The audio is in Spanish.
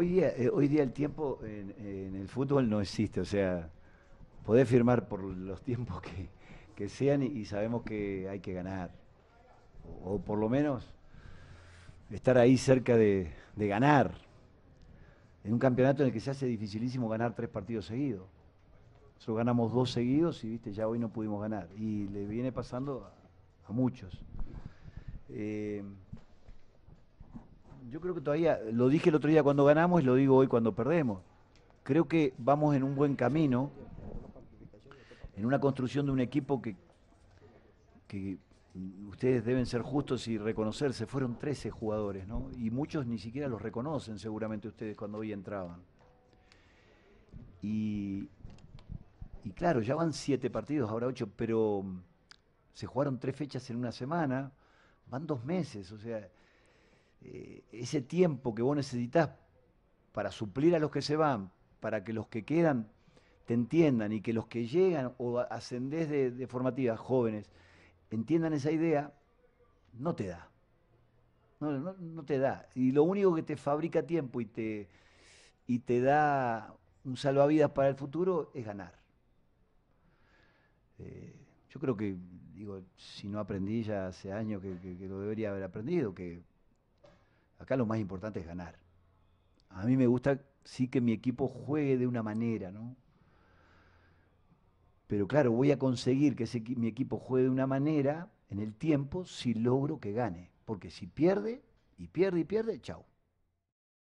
Eh, hoy día, el tiempo en, el fútbol no existe, o sea, podés firmar por los tiempos que, sean y, sabemos que hay que ganar, o, por lo menos estar ahí cerca de, ganar, en un campeonato en el que se hace dificilísimo ganar tres partidos seguidos. Nosotros ganamos dos seguidos y viste, ya hoy no pudimos ganar, y le viene pasando a, muchos. Eh, yo creo que todavía, lo dije el otro día cuando ganamos y lo digo hoy cuando perdemos. Creo que vamos en un buen camino, en una construcción de un equipo que, ustedes deben ser justos y reconocerse, fueron 13 jugadores, ¿no? Y muchos ni siquiera los reconocen seguramente ustedes cuando hoy entraban. Y, y claro, ya van 7 partidos, ahora 8, pero se jugaron 3 fechas en una semana, van 2 meses, o sea, eh, ese tiempo que vos necesitas para suplir a los que se van, para que los que quedan te entiendan y que los que llegan o ascendés de, formativa, jóvenes, entiendan esa idea, no te da. No, te da. Y lo único que te fabrica tiempo y te, da un salvavidas para el futuro es ganar. Eh, yo creo que, digo, si no aprendí ya hace años que lo debería haber aprendido, que Acá lo más importante es ganar. A mí me gusta sí que mi equipo juegue de una manera, ¿no? Pero claro, voy a conseguir que mi equipo juegue de una manera en el tiempo si logro que gane. Porque si pierde, y pierde y pierde, chao.